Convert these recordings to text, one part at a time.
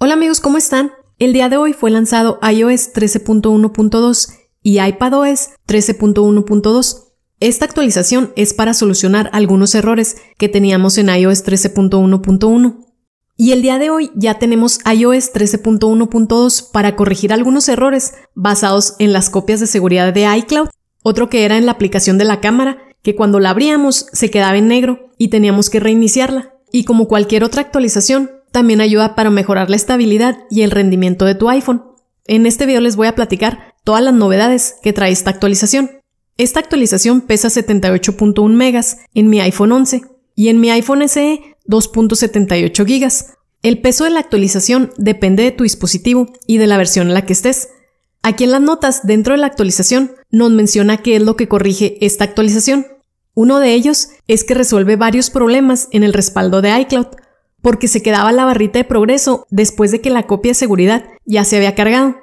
Hola amigos, ¿cómo están? El día de hoy fue lanzado iOS 13.1.2 y iPadOS 13.1.2. Esta actualización es para solucionar algunos errores que teníamos en iOS 13.1.1. Y el día de hoy ya tenemos iOS 13.1.2 para corregir algunos errores basados en las copias de seguridad de iCloud, otro que era en la aplicación de la cámara, que cuando la abríamos se quedaba en negro y teníamos que reiniciarla. Y como cualquier otra actualización, también ayuda para mejorar la estabilidad y el rendimiento de tu iPhone. En este video les voy a platicar todas las novedades que trae esta actualización. Esta actualización pesa 78.1 megas en mi iPhone 11 y en mi iPhone e SE 2.78 gigas. El peso de la actualización depende de tu dispositivo y de la versión en la que estés. Aquí en las notas dentro de la actualización nos menciona qué es lo que corrige esta actualización. Uno de ellos es que resuelve varios problemas en el respaldo de iCloud, porque se quedaba la barrita de progreso después de que la copia de seguridad ya se había cargado.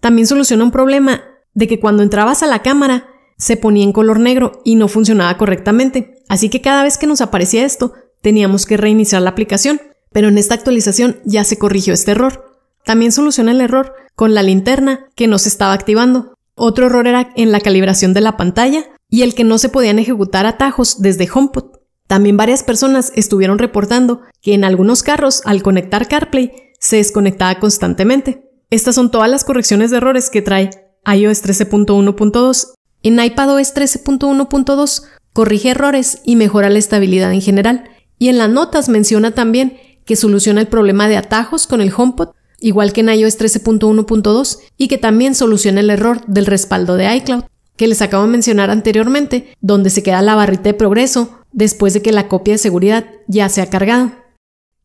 También soluciona un problema de que cuando entrabas a la cámara se ponía en color negro y no funcionaba correctamente, así que cada vez que nos aparecía esto teníamos que reiniciar la aplicación, pero en esta actualización ya se corrigió este error. También soluciona el error con la linterna que no se estaba activando. Otro error era en la calibración de la pantalla y el que no se podían ejecutar atajos desde HomePod. También varias personas estuvieron reportando que en algunos carros, al conectar CarPlay, se desconectaba constantemente. Estas son todas las correcciones de errores que trae iOS 13.1.2. En iPadOS 13.1.2 corrige errores y mejora la estabilidad en general. Y en las notas menciona también que soluciona el problema de atajos con el HomePod, igual que en iOS 13.1.2, y que también soluciona el error del respaldo de iCloud, que les acabo de mencionar anteriormente, donde se queda la barrita de progreso después de que la copia de seguridad ya se ha cargado.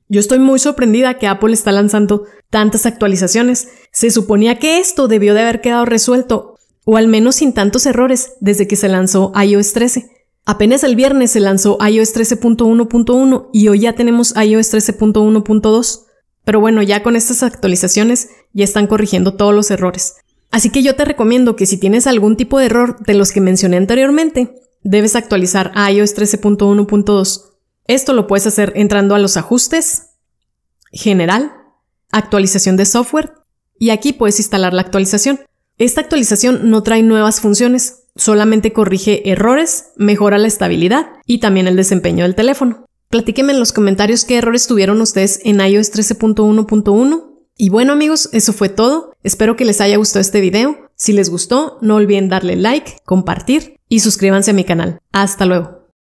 Yo estoy muy sorprendida que Apple está lanzando tantas actualizaciones. Se suponía que esto debió de haber quedado resuelto, o al menos sin tantos errores, desde que se lanzó iOS 13. Apenas el viernes se lanzó iOS 13.1.1 y hoy ya tenemos iOS 13.1.2. Pero bueno, ya con estas actualizaciones ya están corrigiendo todos los errores. Así que yo te recomiendo que si tienes algún tipo de error de los que mencioné anteriormente, Debes actualizar a iOS 13.1.2. Esto lo puedes hacer entrando a los ajustes, general, actualización de software y aquí puedes instalar la actualización. Esta actualización no trae nuevas funciones, solamente corrige errores, mejora la estabilidad y también el desempeño del teléfono. Platíquenme en los comentarios qué errores tuvieron ustedes en iOS 13.1.1. Y bueno amigos, eso fue todo. Espero que les haya gustado este video. Si les gustó, no olviden darle like, compartir y suscríbanse a mi canal. Hasta luego.